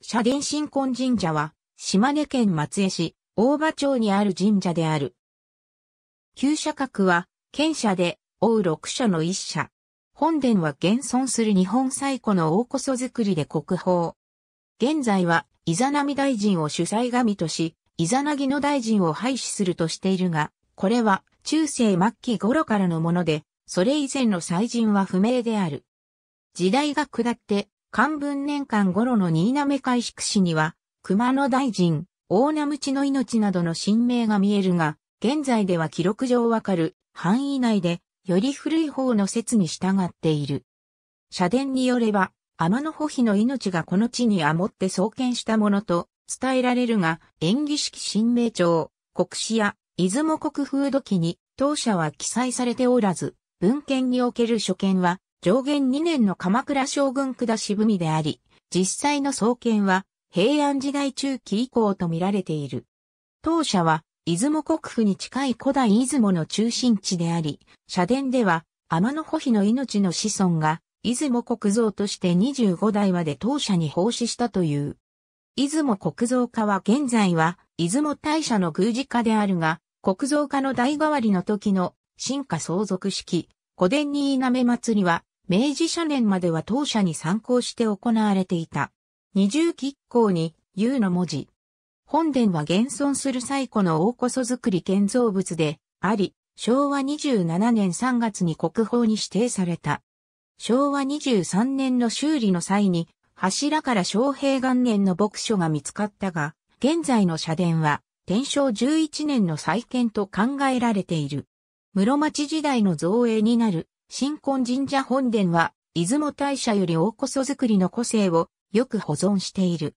社殿新婚神社は、島根県松江市、大場町にある神社である。旧社格は、県社で、王う社の一社。本殿は現存する日本最古の大こそくりで国宝。現在は、イザナミ大臣を主催神とし、イザナギの大臣を廃止するとしているが、これは中世末期頃からのもので、それ以前の祭神は不明である。時代が下って漢文年間頃の新滑海宿史には、熊野大臣、大名知の命などの神明が見えるが、現在では記録上わかる範囲内で、より古い方の説に従っている。社殿によれば、天の保秘の命がこの地にあもって創建したものと伝えられるが、演技式神明帳、国史や出雲国風土記に当社は記載されておらず、文献における所見は上限2年の鎌倉将軍下渋みであり、実際の創建は平安時代中期以降と見られている。当社は出雲国府に近い古代出雲の中心地であり、社殿では天の保比の命の子孫が出雲国造として25代まで当社に奉仕したという。出雲国造家は現在は出雲大社の宮司家であるが、国造家の代替わりの時の進化相続式、古殿に稲め祭りは明治社年までは当社に参考して行われていた。二重吉行に、U の文字。本殿は現存する最古の大こそ作り建造物であり、昭和27年3月に国宝に指定された。昭和23年の修理の際に、柱から昭平元年の牧書が見つかったが、現在の社殿は、天正11年の再建と考えられている。室町時代の造営になる新婚神社本殿は、出雲大社より大こそ作りの個性をよく保存している。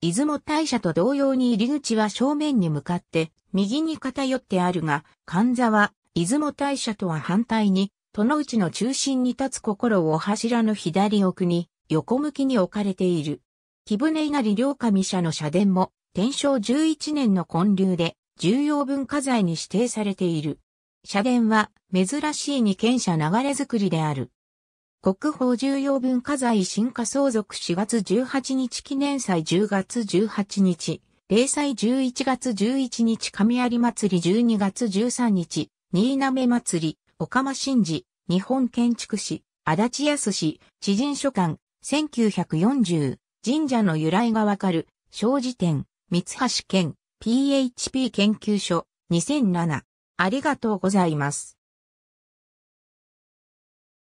出雲大社と同様に入り口は正面に向かって右に偏ってあるが、神座は出雲大社とは反対に、都の内の中心に立つ心を柱の左奥に横向きに置かれている。木舟稲荷両神社の社殿も天正11年の建立で重要文化財に指定されている。社殿は珍しい二軒車流れ作りである。国宝重要文化財進化相続4月18日記念祭10月18日、例祭11月11日神有祭り12月13日、新滑祭り、岡間真治、日本建築士、足立康氏、知人書館、1940、神社の由来がわかる、小辞典、三橋県、PHP 研究所、2007。ありがとうございます。